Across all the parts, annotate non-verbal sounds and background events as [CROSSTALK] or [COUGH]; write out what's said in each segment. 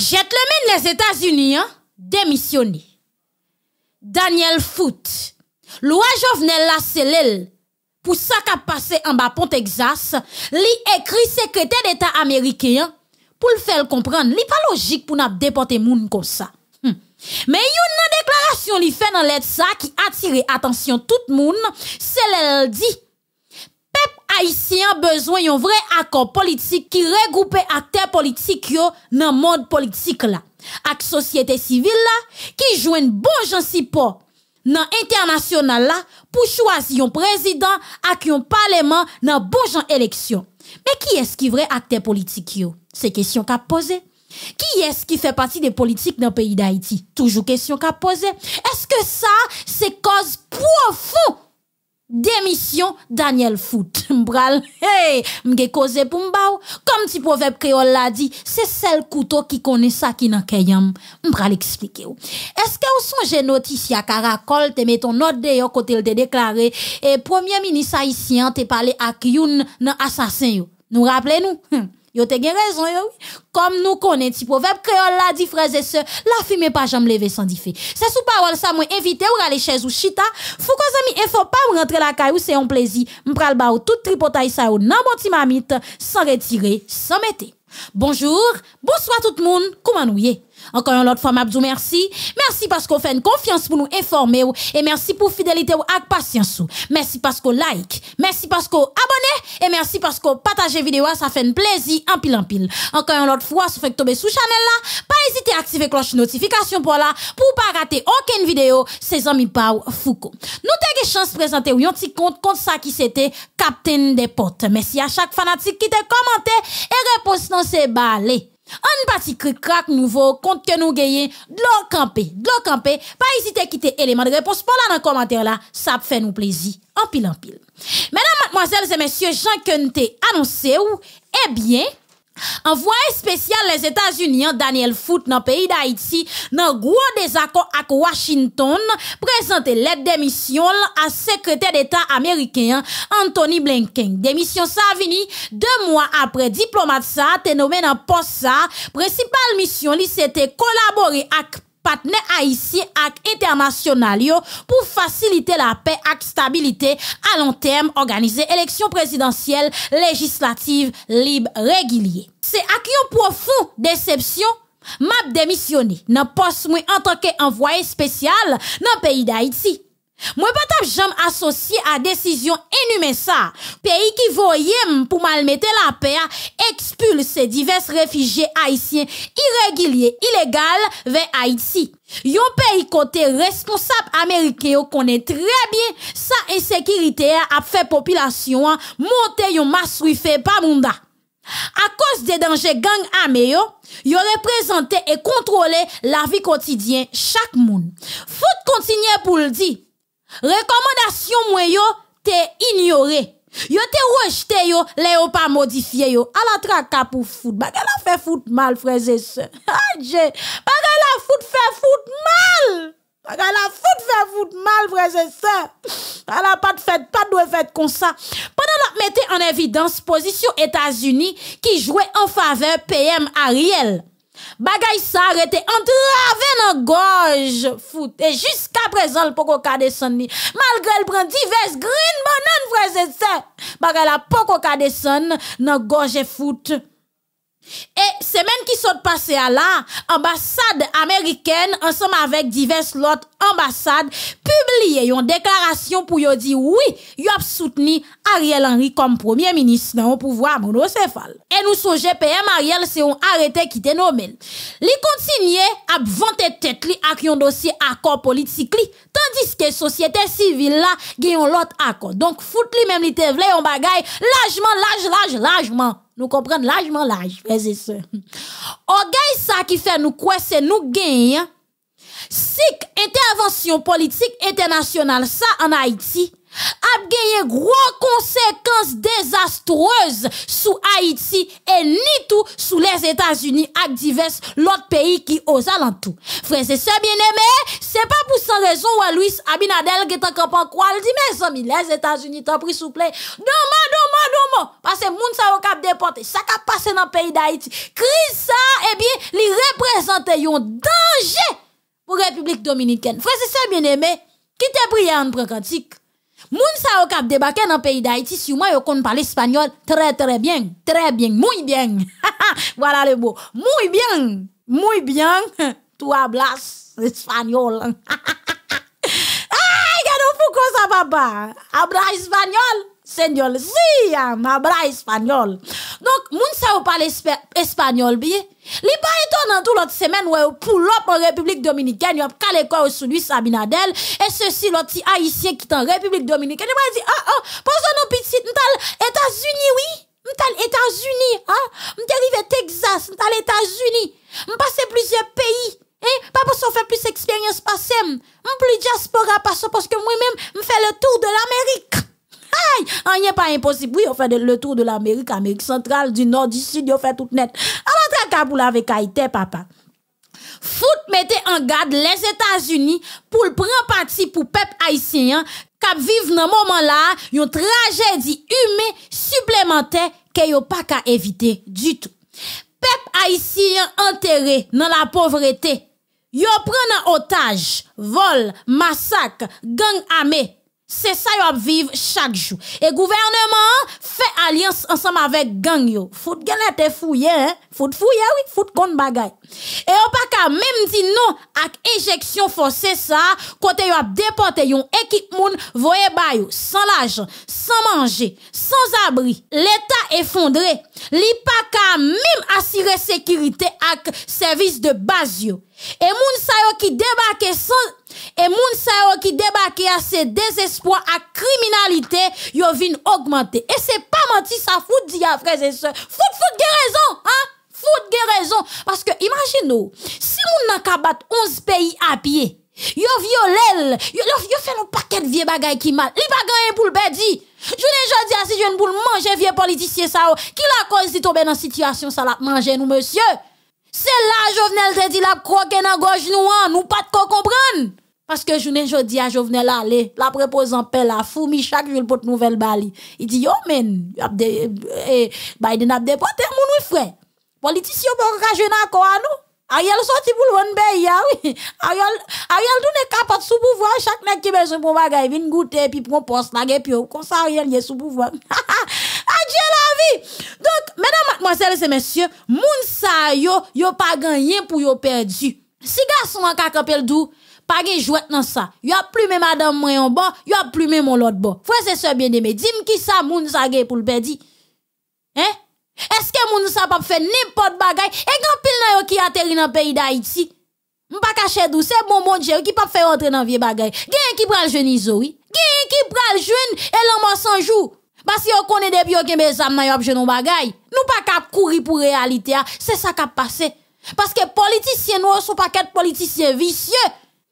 Jette-le même les États-Unis hein, démissionné. Daniel Foot, loi Jovenel la pour ça qu'a passé en bas pont Texas, li écrit secrétaire d'État américain pour le faire comprendre, li pas logique pour n'a déporter moun comme ça. y hmm. Mais une déclaration li fait dans lettre ça qui attire attention tout monde c'est dit Haïtiens besoin d'un vrai accord politique qui regroupe acteurs politiques dans le monde politique là. Ak société civile là, qui joue un bon gens support dans international là pour choisir un président ak un parlement dans bon gens élection. Mais qui est-ce qui vrai acteur politique yo? C'est question qu'a poser. Qui est-ce qui fait partie des politiques dans le pays d'Haïti? Toujours question qu'a poser. Est-ce que ça, c'est cause profonde Démission Daniel Foot. [LAUGHS] M'bral, hey, m'ge cause pour Comme si proverbe créole l'a dit, c'est celle couteau qui connaît ça qui nan kayam. M'bral expliquer ou. Est-ce que vous songez notice à Caracol, te ton note de côté le te déclaré, et premier ministre haïtien te parlé à Kyoun nan assassin yo. Nous rappelez nous? Hum. Yo te gen raison yo. Comme nous connaissons ti proverbe créole la dit frères et sœurs, la fille pas jamais lever sans diffé. C'est sous parole ça moi invité ou aller chez ou chita. Fou amis, et faut pas rentrer la caille ou c'est un plaisir. M'pral ba ou tout tripotay ça ou nan bon mamite sans retirer, sans mettre. Bonjour, bonsoir tout le monde, comment est? Encore une autre fois, m'abdou merci. Merci parce qu'on fait une confiance pour nous informer et merci pour fidélité ou avec patience Merci parce qu'on like, merci parce qu'on abonnez et merci parce qu'on partage vidéo, ça fait un plaisir en pile en pile. Encore une autre fois, si vous tomber sous channel là, pas hésiter à activer cloche notification pour là pour pas rater aucune vidéo ses amis Pau Foucault. Nous avons chance de présenter un petit compte contre ça qui c'était Captain des potes. Merci à chaque fanatique qui t'a commenté et réponse dans ses balé. On parti que crack nouveau compte que nous gagnons de l'eau campé, de l'eau campée. Pas hésiter à quitter l'élément de réponse pour là dans commentaire là, ça fait nous plaisir. En pile en pile. Mesdames, mademoiselles et messieurs, Jean Kenté annoncé où, eh bien, Envoyé spécial les États-Unis, Daniel Foot dans le pays d'Haïti, dans gros désaccord avec Washington, présenté l'aide démission à secrétaire d'État américain Anthony Blinken. Démission ça vini deux mois après diplomate ça, nommé dans poste ça, principale mission c'était collaborer avec patne haïtien pour international pour faciliter la la paix ak stabilité à long terme organisé eleksyon présidentielle legislative libe regilye. Se ak yon profond déception, map démissionné. dans pas en tant qu'envoyé spécial dans le d'Haïti. Moi pas suis jam associé à décision inhumée ça. Pays qui voyait pour mal mettre la paix expulse divers réfugiés haïtiens irréguliers, illégaux vers Haïti. Yon pays côté responsable américain connaît très bien sa insécurité a fait population monter yon fait pa munda. À cause des dangers gang armé yo, yo et contrôlé e la vie quotidienne chaque moun. Faut continuer pour le dire. Recommandation mwen yo te ignoré. Yo te rejete yo, le yo pas modifié yo. A la traka pou fout. Bagay la fait fout mal, et sœurs [LAUGHS] Adje, ah, bagay la fout fè fout mal. Bagay la fout fè fout mal, et se. A la de fête, pas de fête comme ça. Pendant la mette en évidence, position États-Unis qui jouait en faveur PM Ariel. Bagay sa arrêté entrave gorge, nos gorges Et jusqu'à présent, l poko ka malgré Malgré Malgre prend Green divers grin bonan c'est ça Bagay la poko ka deson nan et semaine qui sont passées à là, ambassade américaine, ensemble avec diverses autres ambassades, publié une déclaration pour yo dire oui, ils ont soutenu Ariel Henry comme premier ministre dans le pouvoir monocéphale. Et nous son GPM, Ariel, c'est un arrêté qui te nommé. Li continue à vanter tête li avec un dossier accord politique li, tandis que société civile là, gagne un autre accord. Donc, fout li même li te un bagay, largement, large, large, largement nous comprenons largement l'âge, frères et sœurs. gars, ça qui fait nous quoi, c'est nous gagner. Si intervention politique internationale ça en Haïti a gagné gros conséquences désastreuses sous Haïti et ni tout sous les États-Unis avec diverses l'autre pays qui aux tout. Frère et sœurs bien aimé, c'est pas pour sans raison où Luis Abinadel qui est en il dit mes les États-Unis t'as pris sous vous plaît. Non, parce que moun sa yo kap déporté, ça a passé dans le pays d'Haïti. Crise ça, eh bien, li représente un danger pour la République dominicaine. Frère, c'est bien aimé, qui te prie, en prend Moun sa yo débarqué dans le pays d'Haïti, sûrement yo kon parler espagnol très très bien, très bien, muy bien. [LAUGHS] voilà le mot. Muy bien, muy bien, [LAUGHS] toi blas espagnol. [LAUGHS] Ay, gano fou ça papa. Abra espagnol. Seigneur, si ma bras espagnol. Donc, moun sa ou parle espagnol, bi. li pa étonnant tout l'autre semaine ou pou lop en République Dominicaine, yop a kale kwa ou sou lui Sabinadel, ceci, l'autre si haïtien qui est en République Dominicaine. Je yo oh ah, ah, petit, nous petit, mtal états unis oui, mtal états unis ah, mterive Texas, mtal états unis m'passe plusieurs pays, Eh, pas parce qu'on fait plus expérience passée, plus diaspora parce que moi-même, je fais le tour de l'Amérique. Aïe, n'y n'est pas impossible. Oui, on fait le tour de l'Amérique, Amérique centrale, du nord, du sud, on fait tout net. Alors, qu'à Kaboul avec Haïti, papa. Fout mettez en garde les États-Unis pour le prendre parti pour peuple haïtien qui vivent dans moment là une tragédie humaine supplémentaire que a pas qu'à éviter du tout. Peuple haïtien enterré dans la pauvreté. Yo prend en otage, vol, massacre, gang armé, c'est ça à vivre chaque jour. Et gouvernement fait alliance ensemble avec gang yo. Faut que te fouillé, hein? Faut fouillé, oui. Faut gon bagay. Et on pas même dire non à injection forcée ça. ils ont déporté yon équipe moun, voye yo sans l'argent, sans manger, sans abri. L'État effondré. Li pas même assurer sécurité avec service de base yo. Et moun sa yo qui débarque sans et moun sa qui débarque à ces désespoir à criminalité, yo vin augmenter. Et c'est pas menti ça fout di à frères et sœurs. Fout fout gen raison, hein? Fout gen raison parce que imagine nous, si moun nan kabat 11 pays à pied, yo violel, yo, yo, fait un paquet de vieux bagay qui mal. Li pa gagné pour le bédi. Je ne dis à si jeune pour manger vieux politicien ça oh. qui la cause si tomber dans situation ça la manger nous monsieur. C'est là Jovenel te dit la croque dans gauche nous, hein. nous pas de comprendre. Parce que je ne jodi à Jovenel aller, la prépose en la fourmi chaque jour pour nouvelle bali. Il dit yo men, eh, Biden a déporté mon frère. Politicien pour rajeune encore à ah, nous. Ariel sorti pour le pays, ah, oui. Ariel, Ariel tout n'est capable sous pouvoir, chaque mec qui besoin pour bagay, vin goûter, puis prend poste, la puis comme ça Ariel est sous pouvoir. Adieu [LAUGHS] ah, la vie! Donc, mesdames, mademoiselles et messieurs, moun sa yo, yo pas gagné pour yo perdu. Si garçon en kakapel dou, pas de jouet dans ça. Yo a plumé madame moi en bas, yo a plumé mon l'autre bas. Frère c'est ça bien aimé. Dis-moi qui ça moun ça pour le perdi. Hein? Est-ce que moun sa pas fait n'importe bagay et quand pile nan yo qui atterri nan pays d'Haïti? pa caché d'où c'est bon bon Dieu qui pas fait rentrer dans vie bagay. Gen qui pral jeune oui. Gen qui pral jeune et l'en sans jour. Parce que qu'on est depuis que mes yo ap jeune bagay. Nous pa cap courir pour réalité, ah. c'est ça qui a passé. Parce que politicien nous sont pas quatre politicien vicieux.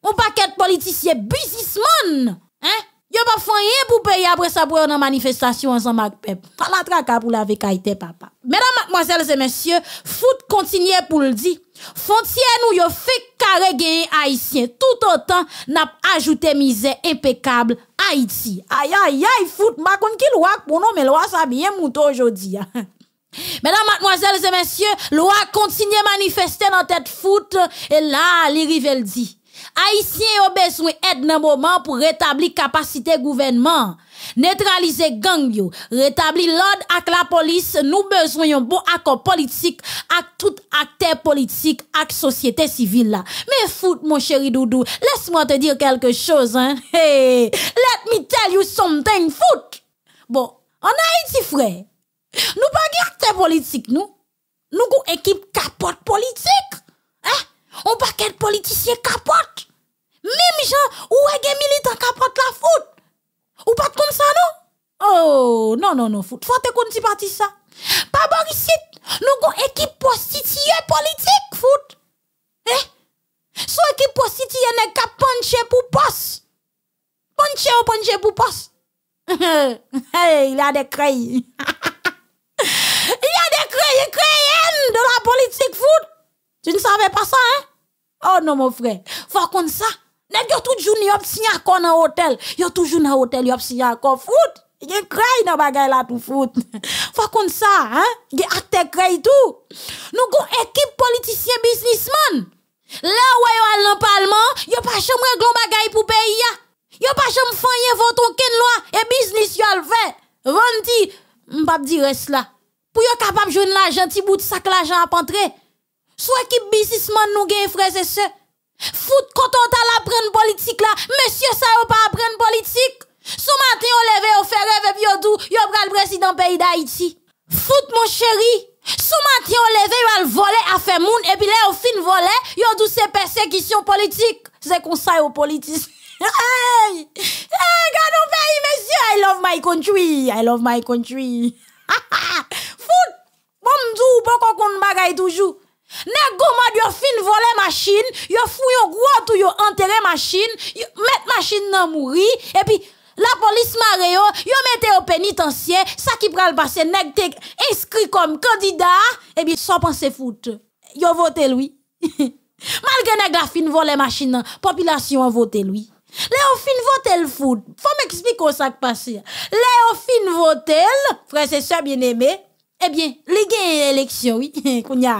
Mon paquet politicien businessman, hein? Yo pas fait rien pour payer après ça pour une manifestation ensemble avec pep. Pas la traka pour la Haïti, papa. Mesdames, mademoiselles et messieurs, foot continue pour le dire. Frontière nous yo fait carré gagner haïtien. Tout autant n'a ajouté misère impeccable Haïti. Aïe aïe aïe foot ma kon ki loi pour nous mais loi ça bien mouton aujourd'hui. Hein. Mesdames, mademoiselles et messieurs, loi continue manifester dans tête foot et là, l'irrivel dit. Haïtiens, ont besoin d'aide dans moment pour rétablir capacité gouvernement. Neutraliser gang yo, rétablir l'ordre avec la police, nous besoin d'un bon accord politique avec tout acteur politique, avec société civile là. Mais foot mon chéri doudou, laisse-moi te dire quelque chose hein. [LAUGHS] let me tell you something foot. Bon, en Haïti frère, nous pas acteur politique nous. Nous avons une équipe capote politique. Hein? On pas qu'être politiciens capote. Même gens, ou est militant qui la foot. Ou pas comme ça, non? Oh, non, non, non, foot. Faut te qu'on parti ça. Pas bon ici. Nous avons équipe prostituée politique, foot. Eh? Son équipe prostituée n'est qu'à pencher pour poste. Pencher ou pencher pour poste. [LAUGHS] il a des crayons. [LAUGHS] il a des crayons, de la politique foot. Tu ne savais pas ça, hein? Oh non, mon frère. Faut qu'on ça. Nèg yo signé toujours dans hôtel, yo signé toujours food Il y a dans bagay là tout fout. Faut [LAUGHS] ça, hein? Il y tout. Nous gon équipe politicien businessman. Là où yo al dans parlement, yo pas bagay pour pays Yo pas chambre fanyen voton ken loi et business yo al fait. Randi, m'pap di Pour yo capable de l'argent, ti bout de sac l'argent à Soit équipe businessman nous gen frères et Fout quand on t'a la politique là, monsieur ça yon pas apprendre politique. Ce matin on lève on fait rêve et puis on dit le président pays d'Haïti. Fout mon chéri. Ce matin on lève yon volé à faire moun et puis là on fin voler, yon dou c'est persécution politique. C'est qu'on ça aux politique. [LAUGHS] Hey! Hey, God pays, monsieur! I love my country! I love my country! [LAUGHS] Fout! Bon, m'dou, bon, kon bagay toujours. Nèg gomad yo fin voler machine, yo yon gros tout yo la machine, met machine nan mouri et puis la police mare yo, yo mette au pénitencier, ça qui pral le nèg te inscrit comme candidat et puis sans penser fout. Yo voté lui. [LAUGHS] Malgré nèg la fin voler machine, la population a voté lui. vote le foot. Faut m'expliquer ça qui passe. le foot. frère et sœurs bien-aimés, eh bien, les gains élection, oui, [LAUGHS] qu'on y a.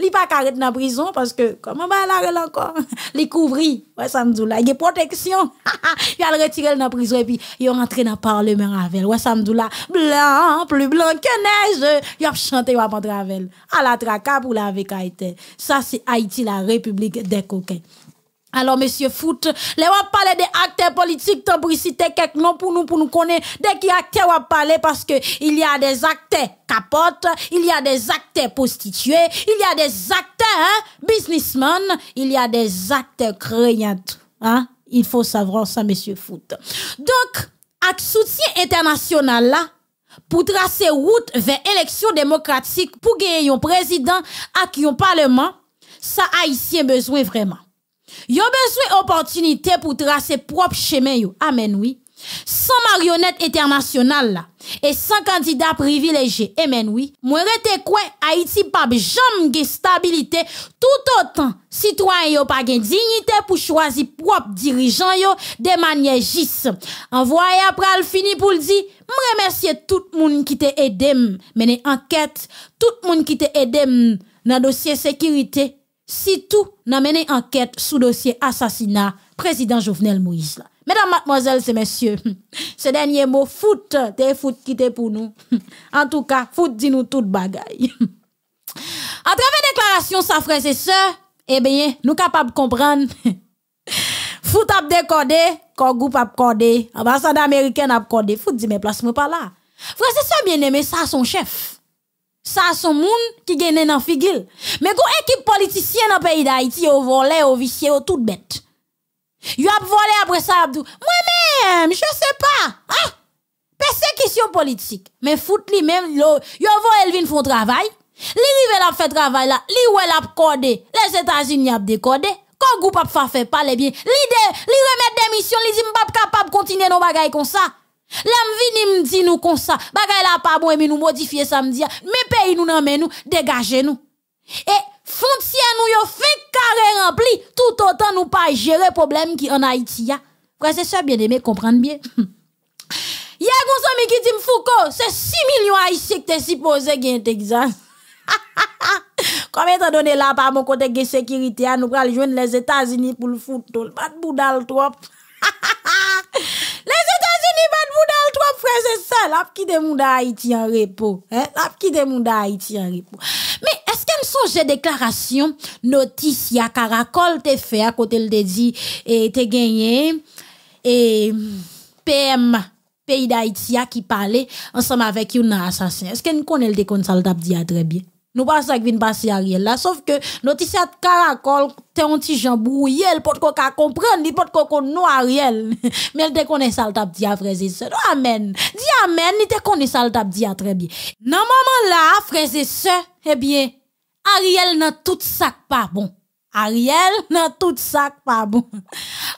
Li pas carré dans la prison parce que, comment va la encore? [LAUGHS] Li couvri, ouais, ça me dit là, il y a protection. [LAUGHS] Il a retiré dans prison et puis, il rentré dans le parlement avec Ouais, ça me dit là, blanc, plus blanc que neige. Il a chanté, il a de avec À la traque pour la Haïti. Ça, c'est Haïti, la République des coquins. Alors, monsieur Foot, les va parler des acteurs politiques, tant pour citer quelques noms pour nous, pour nous connaître, dès qu'il y a acteurs parler parce que il y a des acteurs capotes, il y a des acteurs prostitués, il y a des acteurs, hein, businessmen, il y a des acteurs croyants. hein. Il faut savoir ça, monsieur Foot. Donc, avec soutien international là, pour tracer route vers élection démocratique, pour gagner un président, à un parlement, ça haïtien besoin vraiment. Yo besoin opportunité pour tracer propre chemin yo. Amen oui. Sans marionnette internationale là et sans candidat privilégié. Amen oui. Moi rete quoi Haïti pas jamais de stabilité tout autant citoyen yo pas dignité pour choisir propre dirigeant yo de manière juste. Envoyé après le fini pour le dire, remercier tout le monde qui t'a aidé enquête, tout le monde qui t'a aidé mm, dans dossier sécurité si tout n'a mené enquête sous dossier assassinat président Jovenel Moïse. Mesdames, mademoiselles et messieurs, [LAUGHS] ce dernier mot foot, des foot qui était pour nous. [LAUGHS] En tout cas, foot dit nous toute bagaille. [LAUGHS] À travers déclaration sa frère et sœurs, eh bien, nous capables de comprendre foot a décodé, groupe a décodé, ambassade américaine a décodé? foot dit mais place moi pas là. Frère et ça, bien aimé ça son chef ça son moun qui gagne dans figil. Mais go équipe politicien dans pays d'Haïti au volé, au vicié, au tout bête. Yo a volé après ça Abdou. Moi même, je sais pas. Ah! Persécution politique. Mais fout li même yo volé Elvin font travail. Li rive la fait travail là, li ouais la codé. Les États-Unis a décodé. Quand groupe pas fait parler bien, li de, li remet démission, li dit pas capable continuer nos bagay comme ça. L'am vini m'di nous comme ça, bagay la pas bon, mais nous modifier ça mais pays nous nan nous, dégagez nous. Et frontière nous yo fin carré rempli, tout autant nous pas gérer problème qui en Haïti ya. Frère, c'est ça bien aimé, comprendre bien. [LAUGHS] Y'a un ami qui dit Foucault, c'est 6 millions haïtiens que t'es supposé gagner Texas. [LAUGHS] Combien t'as donné là, par mon côté de sécurité, hein, nous allons joindre les États-Unis pour le foot, pas de boudal trop. [LAUGHS] les l'ap qui de moun da Haiti en repos. Hein? L'ap de moun en repos. Mais est-ce qu'elle songe déclaration, notice caracol te fait à côté le dit et te gagné et PM pays d'Haïti qui parlait ensemble avec une assassin. Est-ce qu'elle connaît le déconseil d'Abdi a très bien? Nous pas ça qui vient passer Ariel là sauf que notre à caracol t'es un petit jambou elle peut qu'on comprendre il peut qu'on non Ariel [LAUGHS] mais elle te connaît ça t'a dit à frères amen dis amen il te connaît ça t'a dit à très bien dans moment là frères et eh bien Ariel n'a tout ça pas bon Ariel, [LAUGHS] non tout sac pas bon.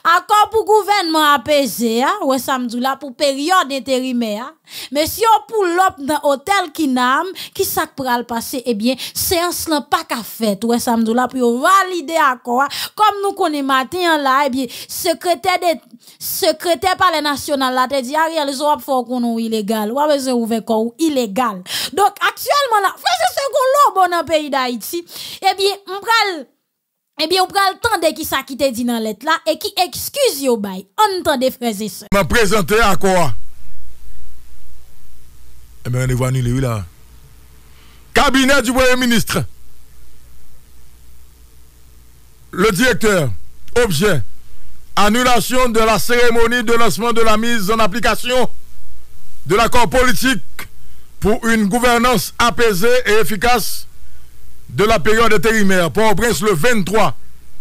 Encore pour gouvernement apaisé, hein. ou ça pour période intérimaire. Hein. Mais si on pour l'autre dans l'hôtel qui nam, qui sac pral passé, eh bien, séance n'a pas qu'à fait. Ou ça me dit là, pour valider encore. Hein. Comme nous connaissons matin eh bien, secrétaire de, secrétaire par les nationales là, te dit, Ariel, ils ont fait qu'on est illégal. Ou avez ouvert qu'on illégal. Donc, actuellement là, frère, c'est ce qu'on l'a bon dans le pays d'Haïti. Eh bien, on prend eh on prend qui temps le qui ça qui te et qui l'être là et qui excuse yo bay. et sœurs. et sœurs. Ma présenter à quoi eh bien, on est lui là. Cabinet du premier ministre. Le directeur. Objet. Annulation de la cérémonie de lancement de la mise en application de l'accord politique pour une gouvernance apaisée et efficace de la période intérimaire pour au prince le 23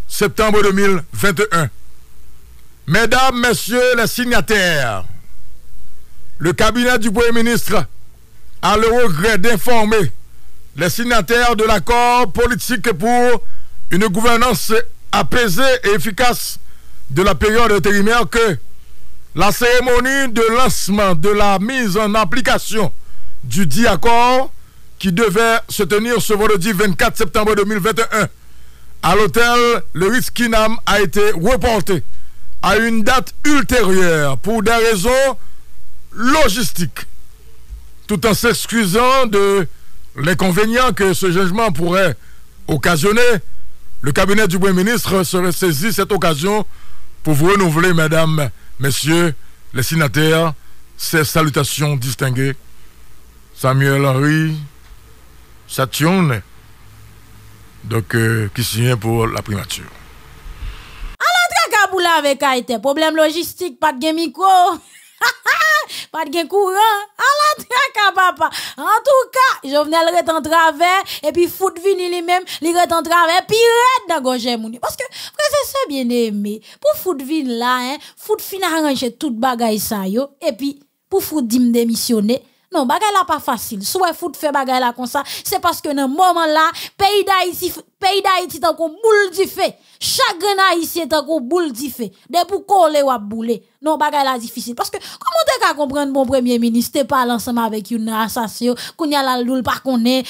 septembre 2021. Mesdames, Messieurs les signataires, le cabinet du Premier ministre a le regret d'informer les signataires de l'accord politique pour une gouvernance apaisée et efficace de la période intérimaire que la cérémonie de lancement de la mise en application du dit accord qui devait se tenir ce vendredi 24 septembre 2021 à l'hôtel Le Ritz-Kinam a été reporté à une date ultérieure pour des raisons logistiques, tout en s'excusant de l'inconvénient que ce jugement pourrait occasionner. Le cabinet du Premier ministre serait saisi cette occasion pour vous renouveler, mesdames, messieurs les signataires, ces salutations distinguées. Samuel Henry, Saturne, donc, euh, qui signe pour la primature. Kaboul avec Haïti. Problème logistique, pas de micro. [LAUGHS] pas de courant. Alors, la traka, papa. En tout cas, je venais en travers, et puis foot vini lui-même, il reste en travers, puis red dans Parce que, frère, c'est bien aimé. Pour foot vine là, hein, foot fin arranger tout bagay ça, yo. Et puis, pour foot dim démissionner, non, bagay la pas facile. soit foot fait bagay la comme ça, c'est parce que dans moment là, pays d'Haïti, pays d'Haïti qu'on boule du fait. Chaque haïtien t'en qu'on boule du fait. De pou coller ou boule. Non, bagay la difficile parce que comment t'es ka comprendre mon premier ministre parle ensemble avec une assassin, qu'on y a la loule pas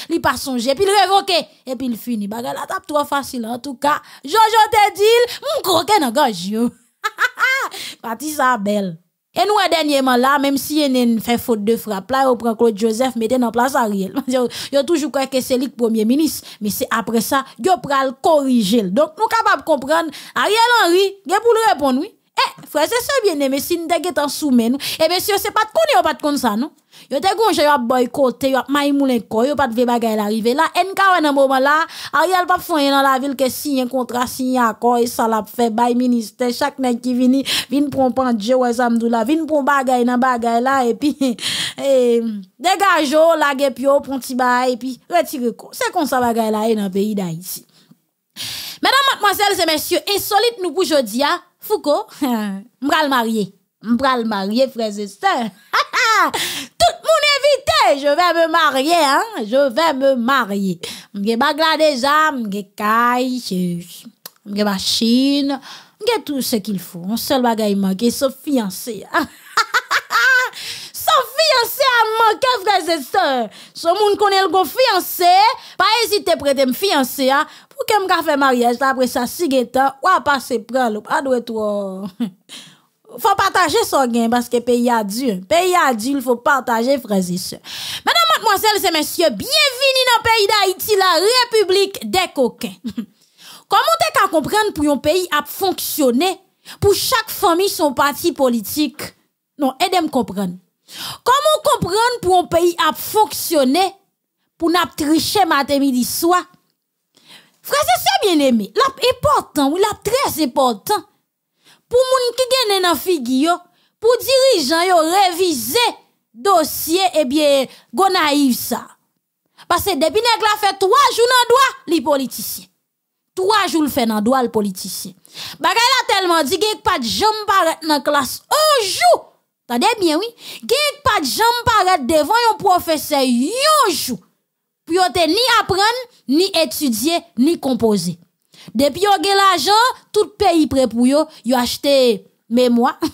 li pas songer, puis il et puis il finit. Bagay la tape trop facile en tout cas. Jojo te dit, mon croquet ha [LAUGHS] ha! Pati sa belle. Et nous, dernièrement, là, même si on fait faute de frappe, là, on prend Claude Joseph, mettez en place Ariel. Y a toujours cru que c'est le premier ministre. Mais c'est après ça, a ont le corriger. Donc, nous capables de comprendre, Ariel Henry, il pour répondre, oui. Eh, frère, c'est ça bien aimé, si nous avons en soumé, nous. Eh bien, c'est pas de connaître, vous pas de connaître ça, nous. Yo te gonje yo boycotté yo maimoulin ko yo pa de bagay là. rive la en un moment là Ariel pas fonye dans la ville que un contrat un accord et ça l'a fait bay ministre chaque nèg qui vient pour un pandje ou samdoula, dou la vient pran bagay nan bagaille là, et puis eh dégage la gè pio petit et puis retire c'est comme ça là, et dans pays d'Haïti Mesdames, mademoiselles et messieurs insolite nous pour hein. Foucault, [LAUGHS] m'bral marié. M'bral marié, frère. et sœurs. [LAUGHS] Tout le monde je vais me marier, hein. Je vais me marier. M'ge bagla déjà, m'ge caille, m'ge machine, m'ge tout ce qu'il faut. Un seul bagaille manque, sauf fiancé. [LAUGHS] son fiancé a manqué, frères et sœurs. Son monde connaît le fiancé, pas hésiter prêter me fiancé hein. pour que me faire mariage après ça si temps hein, ou pas passer prendre pas doit trop. [LAUGHS] Faut partager son gain parce que pays a Dieu. Pays a Dieu, il faut partager frère. et Madame, mademoiselles et messieurs, bienvenue dans le pays d'Haïti, la République des coquins. [LAUGHS] Comment t'es qu'à comprendre pour un pays à fonctionner pour chaque famille son parti politique? Non, aidez-moi comprendre. Comment comprendre pour un pays à fonctionner, pour n'a tricher matin, midi, soir? Frère, c'est bien aimé. L'important, oui, la très important. Pour moun qui gagne dans figure, pour dirigeant yo réviser dossier, et eh bien, gonaïve ça. Parce que depuis nèg la fait trois jours dans doigt, les politiciens. Trois jours le fait dans doigt, le politicien. Bagay la tellement dit, pas de jambes par la classe. Un jour! De bien, oui. gèk pas de jambes parait devant un professeur yon jou. pour yon te ni apprendre, ni étudier, ni composer. Depuis yon gen l'argent, tout pays prêt pour yon. Yon acheté mémoire. [CLEARS THROAT]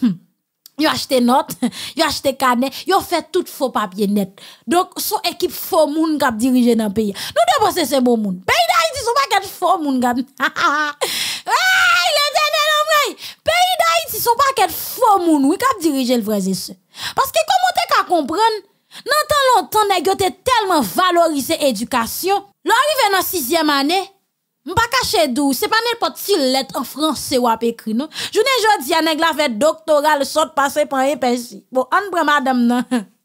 Yo achete notes, [LAUGHS] yo achete kane, yo fait tout faux papier net. Donc son équipe faux moun kap dirige nan pays. Nous devons bo se se bon moun. pays da son sou faux moun kap. [LAUGHS] pas paquet faux moun qui a diriger le vrai Parce que comment t'es qu'à comprendre, dans tant longtemps, nèg que tellement valorisé éducation. L'arrivée dans sixième année, Mpa caché dou, c'est pas n'importe si en français ou wap écrit. Non, Jounen jodi anèk la fait doctorale, sot passer par e Bon, on prend madame, [LAUGHS]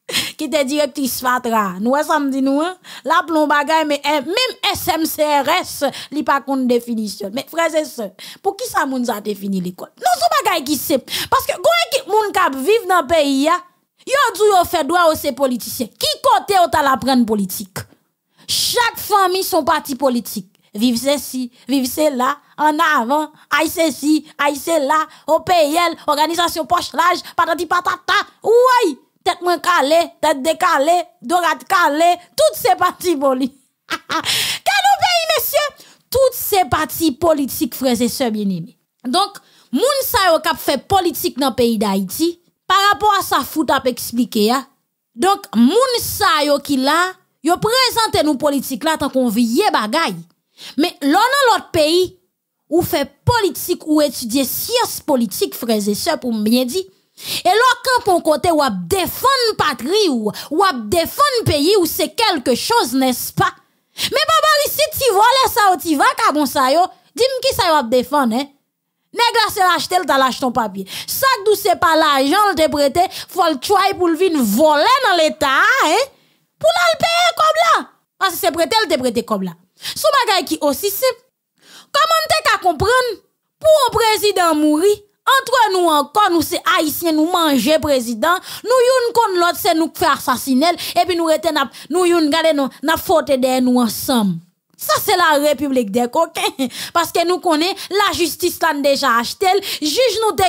qui te directrice Fatra. Nous, e ça dit nous, hein? La plomb mais eh, même SMCRS, li pas compte définition. Mais frère et sœurs, pour qui ça moun ça défini l'école? Non, son bagaille qui c'est. Parce que, quand équipe moun kap dans le pays, yo dou yo fait droit aux ces politiciens. Qui côté ou ta la prendre politique? Chaque famille son parti politique. Vive ceci, vive cela, en avant, aïe ceci, aïe cela, OPL, organisation poche large, patati patata, ouais! tête moins calée, tête décalée, dorade calée, toutes ces parties [LAUGHS] politiques. nous pays, messieurs? Toutes ces parties politiques, frères et sœurs bien-aimés. Donc, moun sa yo kap fait politique dans le pays d'Haïti, par rapport à sa fout ap hein. donc, moun sa yo ki la, yo présente nous politique là tant qu'on vie bagay. Mais l'on dans l'autre pays, ou fait politique ou étudier science politique, frères et sœurs, pour bien dire, et là, quand pour côté ou défendre patrie ou ou défendre pays ou c'est quelque chose n'est-ce pas Mais papa ici tu voles ça ou tu vas bon ça yo dis-moi qui ça va défendre hein n'est-ce pas c'est l'acheter le l'acheter ton papier sac d'où c'est pas l'argent le te prêter faut le try pour le vin voler dans l'état hein pour le payer comme là parce ah, que c'est prêté le te prêter comme là Ce bagay qui aussi simple. Comment tu ka comprendre, pour un président mourir, entre nous encore, nous c'est haïtiens, nous manger président. Nous yon kon l'autre, c'est nous faire assassiner. Et puis nous retenons, nous yon nous, n'a faute de nous ensemble. Ça, c'est la République des coquins. Parce que nous connaissons la justice là déjà acheté. Juge nous te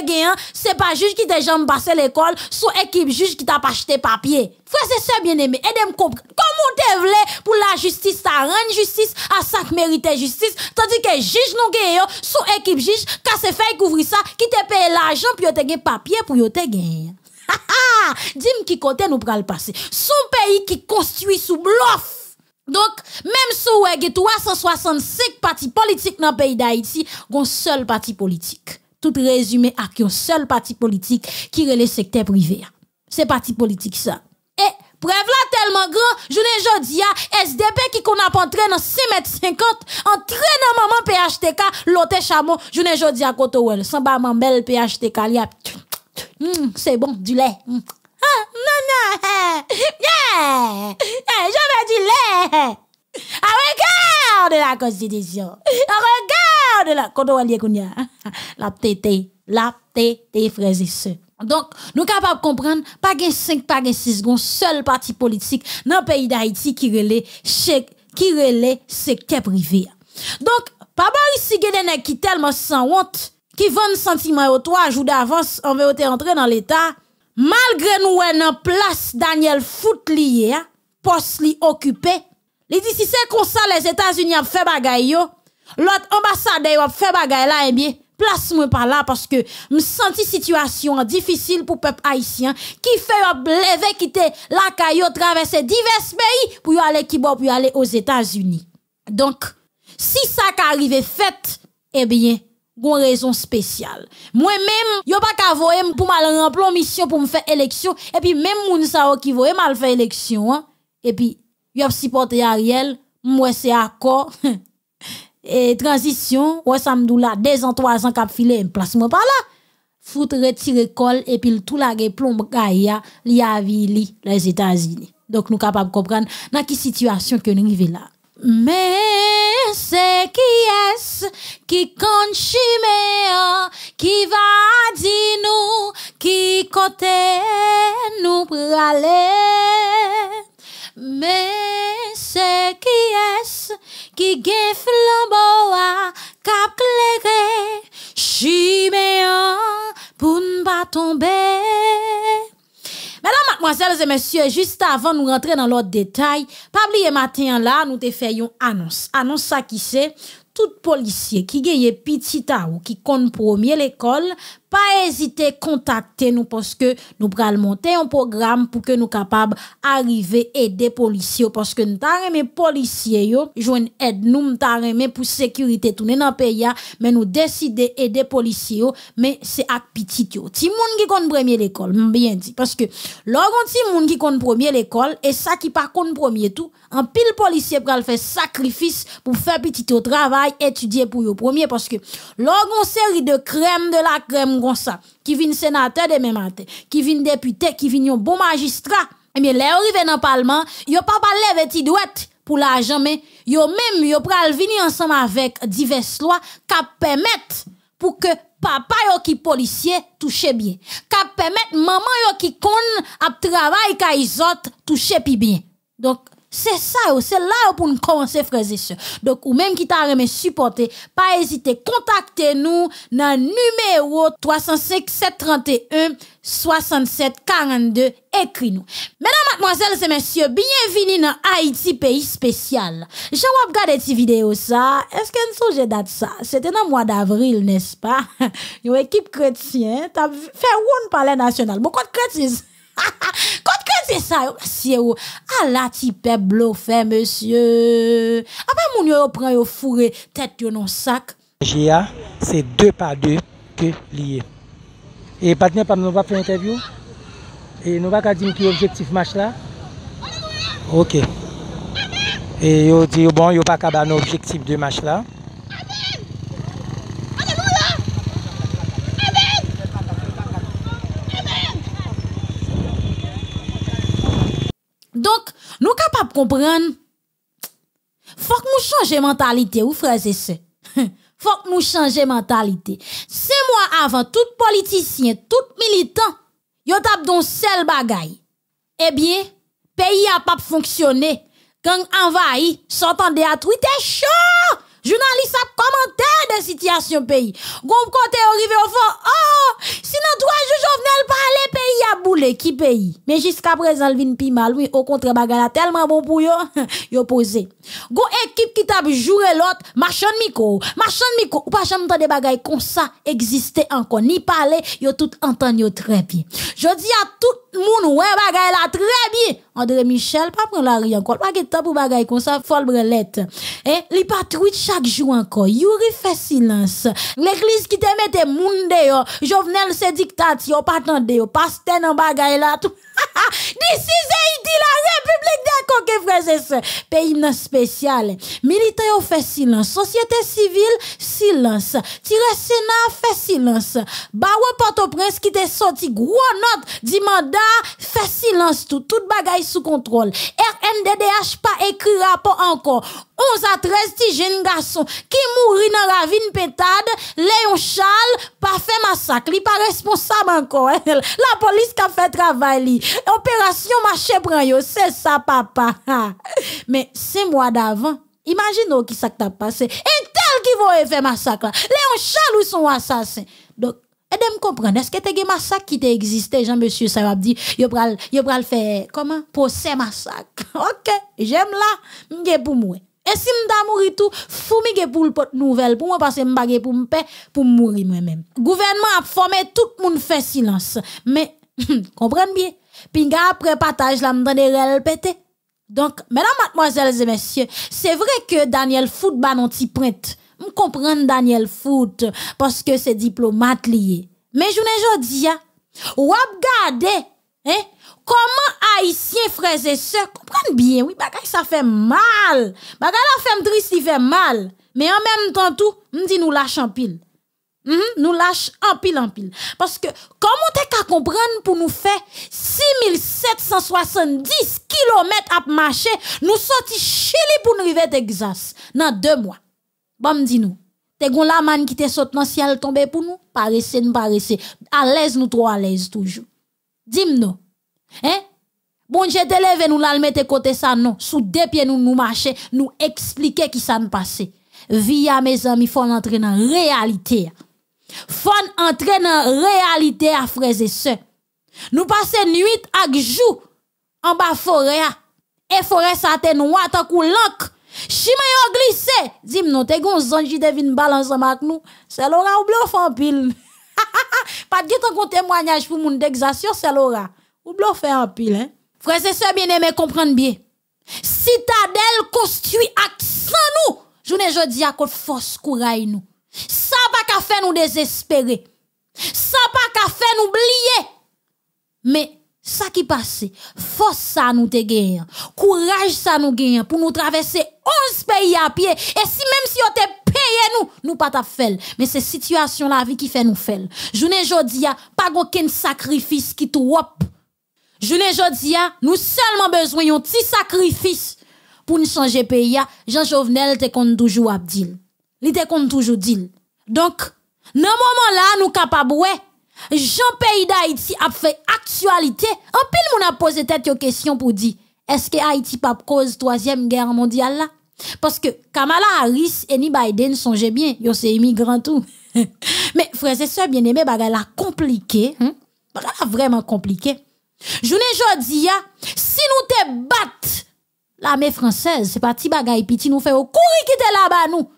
c'est pas juge qui déjà passé l'école, sous équipe juge qui t'a pas acheté papier. Frère, c'est ça, bien-aimé. Aidez-moi comprendre. Comment te voulez pour la justice, ça rend justice à qui méritait justice, tandis que juge nous gagne, sous équipe juge, quand se fait couvrir ça, qui te paye l'argent, puis te papier pour te gain [LAUGHS] Ha ha! Dis-moi qui côté nous le passer. Son pays qui construit sous bluff. Donc, même si vous avez 365 dans politiques dans le pays d'Haïti, un seul parti politique. Tout résumé à yon seul politique secteur qui secteur secteur privé. politique, ça. ça. sa. là, tellement la tellement grand, jounen dis pas, SDP qui qu'on ap dans nan 6m50, entraîne nan maman PHTK, lote chamon, jounen jodi ya à sans PHTK hmm, C'est bon, du lait. Hmm. Ah, « Non, non, [LAUGHS] je veux du lait. Ah, regarde la constitution. Ah, regarde la a [LAUGHS] La tété, la tété, frères et sœurs. Donc, nous capables de comprendre, pas gain 5, pas gain 6, secondes, seul parti politique dans le pays d'Haïti qui relaie qui relaie secteur privé. Donc, pas ici qui tellement sans honte, qui vendent sentiment au trois jours d'avance, on veut entrer dans l'État, malgré nous en place Daniel Fout hein, poste occupé, les dit si c'est comme ça les États-Unis ont fait bagaille l'autre ambassade a fait bagaille là et eh bien place moi par là parce que me senti situation difficile pour peuple haïtien qui fait lever quitter la travers traverser divers pays pour aller qui pour aller aux États-Unis. Donc si ça qu'arrive fait eh bien gon raison spéciale. Moi-même, yo pas qu'à voyer pour mal remplir mission pour me faire élection et puis même moun sa qui voyer mal faire élection hein. et puis yo supporté Ariel, moi c'est accord. [LAUGHS] et transition, ouais me doula Deux ans trois ans cap filer en place par là. Fout retirer col et puis tout la plomb gaïa li vili les États-Unis. Donc nous capable comprendre dans quelle situation que nous vivons là. Mais c'est qui est-ce qui compte chiméo, qui va dire nous, qui côté nous pour aller? Mais c'est qui est-ce qui gagne flambeau à cap pour ne pas tomber? Mesdames, mademoiselles et messieurs, juste avant nous rentrer dans l'autre détail, pas oublier matin là, nous te faisons annonce. Annonce ça qui c'est tout policier qui gagne petit ou qui compte premier l'école, pas hésiter contacter nous parce que nous pral monter un programme pour que nous capables arriver aider policiers parce que nous les policiers yo joindre aide nous pour sécurité tourner dans pays mais nous décider aider policiers mais c'est à petit yo ti qui compte premier l'école bien dit parce que lorsqu'on ti moun qui compte premier l'école et ça qui pas le premier tout en pile policier pral faire sacrifice pour faire petit au travail étudier pour yo premier parce que lorsqu'on série de crème de la crème gon ça, qui vient sénateur demain matin, qui vient député, qui vient un bon magistrat, et eh bien, les arrivés dans le Parlement, ils pas parlé avec douette pour l'argent, mais ils même, yo pral venir ensemble avec diverses lois qui permettent pour que papa yo qui policier touche bien, qui permettent maman yo qui kon à travail ka touche pi bien. Donc, c'est ça, c'est là pour nous commencer, frères et sœurs. Donc, ou même qui t'a aimé supporter, pas hésiter, contactez-nous dans numéro 305 731 67 42, écris-nous. Mesdames, mademoiselles et messieurs, bienvenue dans Haïti, pays spécial. Je vais regarder cette vidéo ça. Est-ce que nous date ça? C'était dans le mois d'avril, n'est-ce pas? [LAUGHS] Une équipe chrétienne, t'as fait une Palais National. Beaucoup de chrétiens. Ha ha, kote ke se sa yo asye yo, alati pe blo fe monsye. A pa moun yo yo pran yo fure, tet yo non sak. Je ya, se de pa de ke liye. E patne pa moun wap fwen interview? E nou wap kadim ki objektif mash la? Ok. E yo di yo bon, yo wap kabane objektif de mash la. Nous capables de comprendre. Faut que nous changions mentalité, ou frères et sœurs. [LAUGHS] Faut que nous changions mentalité. C'est mois avant, tout politicien, tout militant, yon tap don seul bagaille Eh bien, le pays a pas fonctionné. Gang envahi, s'entendait à Twitter, chaud! Journaliste a commenté situation situations pays. groupe kote yon au fond, oh! Sinon, trois jours, je venais l'équipe pays. Mais jusqu'à présent, le vin pi mal, oui, au contraire, bagala tellement bon pour yo, [LAUGHS] yo posé. Go équipe qui tape jouer l'autre, machin miko, machin miko, ou pas jamais de bagay comme ça existait encore, ni parler, yo tout entendu yo très bien. Je dis à tout monde, ouais, bagay la très bien. André Michel, pas prendre la rue encore. Pas de temps pour bagaille comme ça, folle brelette. hein il pas chaque jour encore. Yuri fait silence. L'église qui te mette monde, venais Jovenel se dictat, yo pas tende yo. t'en en bagaille là. Tout... This is Haiti, la République des Coque Frères Pays non spécial. Militaires fait silence. Société civile, silence. Tire Sénat fait silence. Ba porte au prince qui t'est sorti gros note du mandat fait silence tout. Tout bagaille sous contrôle. RNDDH pas écrit rapport encore. 11 à 13 ti jeunes qui mourit dans la vigne pétade, Léon Charles pas fait massacre, il pas responsable encore. Hein. La police qui a fait travail Opération marché pran c'est ça papa. [LAUGHS] Mais c'est mois d'avant, imaginez qui ça t'a passé. Et tel qui vont faire massacre. Léon Charles ou son assassin. Donc Aidez-moi comprendre, est-ce que tu un massacre qui existé, Jean-Monsieur ça va yo pral, yo pral faire, comment? ces massacre. [LAUGHS] Ok, j'aime là, m'gé pour moi. Et si m'da mouri tout, fou m'ige pour de nouvelles, pour moi passer pour pou m'pe, pour mourir moi-même. Gouvernement a formé tout moun fait silence. Mais, [LAUGHS] comprenne bien, pinga après partage la m'dan de rel pété. Donc, mesdames, mademoiselles et messieurs, c'est vrai que Daniel Foot ban petit t'y prête. M'comprenne Daniel Foot, parce que c'est diplomate lié. Mais je ne j'en hein. dis, ou hein, comment haïtiens, frères et sœurs comprennent bien oui bagay ça fait mal bagay la femme triste fait mal mais en même temps tout nous nous lâchons en pile mhm, nous lâche en pile en pile parce que comment t'es qu'à comprendre pour nous faire 6770 kilomètres à marcher nous sortir chili pour nous arriver Texas dans deux mois bon dis nous T'es gon la man qui t'es saute dans le ciel tombé pour nous? Paresse, ne paresse. À l'aise, nous trop à l'aise toujours. Dis-nous. Hein? Bon j'ai délevé nous là mettre côté ça non. Sous deux pieds nous nous marcher, nous expliquer qui ça nous Via mes amis, faut entrer dans réalité. Faut entrer dans réalité à frères et sœurs. Nous passons nuit à jour en bas forêt hein. et forêt ça te noir tant kou lank. Chimé glisse, glissé. Dim non te gon zanji devin devine balance avec nous. C'est l'aura ou bleu en pile. [LAUGHS] Pas de temps qu'on témoignage pour mon d'exation, c'est l'aura. Ou blo un pile, hein? Frères et sœurs, bien aimé comprendre bien. Citadelle construit sans nous. Journée pas à force courage nous. Ça pas qu'à faire nous désespérer. Ça pas qu'à faire nous oublier. Mais ça qui passe, force ça nous te gagne, courage ça nous gagne pour nous traverser 11 pays à pied. Et si même si on te paye nous, nous pas ta faire. Mais c'est situation la vie qui fait nous faire. Journée ne à pas aucun sacrifice qui trop je ne dis nous seulement besoin d'un petit sacrifice pour nous changer pays. Jean Jovenel te compte toujours Abdil. Il qu'on toujours Dil. Donc, dans moment là, nous sommes capables, Jean pay d'Haïti a fait actualité. En pile, nous a posé tête question pour dire, est-ce que Haïti pas cause troisième guerre mondiale là? Parce que Kamala Harris et ni Biden songe bien, ils sont immigrants tout. [LAUGHS] Mais frères et sœurs bien-aimés, elle a compliqué, elle hein? a vraiment compliqué. Jounen jodi dis si nous te bat l'armée française, c'est pas ti petit nous nou fè courrier qui était là-bas nous.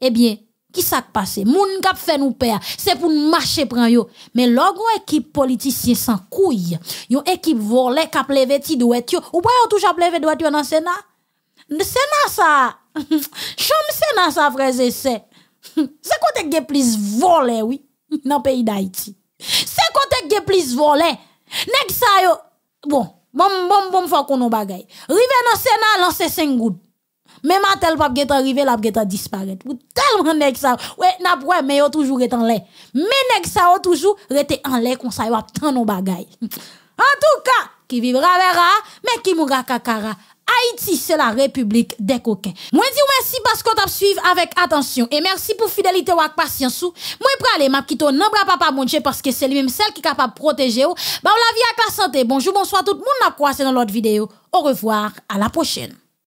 Eh bien, qui s'est passé? Moun kap fait nous perdre, c'est pour nous marcher pour yo. Mais logo équipe politicien sans couille, yon équipe volée kap levé ti douet yo, ou pas yon touche levé douet yo dans le Sénat? Sénat ça. [LAUGHS] Chom Sénat ça frères et [LAUGHS] c'est. C'est côté gen plus volé oui, dans pays d'Haïti. C'est côté gen plus volé. Nèg sa yo, bon, bon, bon, bon, faut qu'on bagay. Rive dans sena lancer 5 gouttes. Même à tel pape geta rive, la geta disparaître. Ou tellement nèg sa, ouais, n'a ouais, mais yo toujours est en l'air. Mais nèg sa yo toujours rete en lè konsa ça yo ap tant nos bagay. [LAUGHS] En tout cas, qui vivra verra, mais qui mourra kakara. Haïti, c'est la République des coquins. Moi dis merci parce qu'on t'a suivi avec attention et merci pour fidélité ou patience. Moi pralé m'a quitté non papa mon parce que c'est lui-même celle qui est capable de protéger ou. Bah la vie à la santé. Bonjour, bonsoir tout le monde, n'a croisé dans l'autre vidéo. Au revoir, à la prochaine.